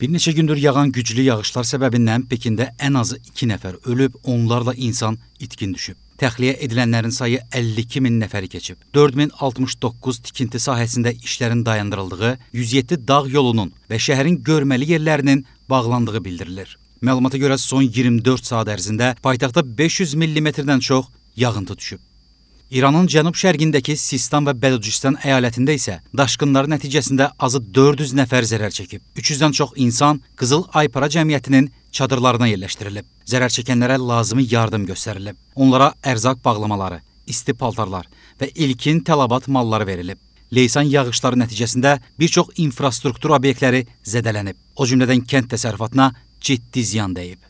Bir neçə gündür yağan güclü yağışlar səbəbindən Pekində ən azı 2 nəfər ölüb, onlarla insan itkin düşüb. Təxliyə edilənlərin sayı 52 min nəfəri keçib. 4069 tikinti sahəsində işlərin dayandırıldığı, 107 dağ yolunun və şəhərin görməli yerlərinin bağlandığı bildirilir. Məlumata görə son 24 saat ərzində paytaxtda 500 millimetrdən çox yağıntı düşüb. İranın cənub-şərqindəki Sistan və Bəlucistan əyalətində isə daşqınlar nəticəsində azı 400 nəfər zərər çəkib. 300-dən çox insan Qızıl Aypara cəmiyyətinin çadırlarına yerləşdirilib. Zərər çəkənlərə lazımi yardım göstərilib. Onlara ərzaq bağlamaları, isti paltarlar və ilkin tələbat malları verilib. Leysan yağışları nəticəsində bir çox infrastruktur obyektləri zədələnib. O cümlədən kənd təsərrüfatına ciddi ziyan dəyib.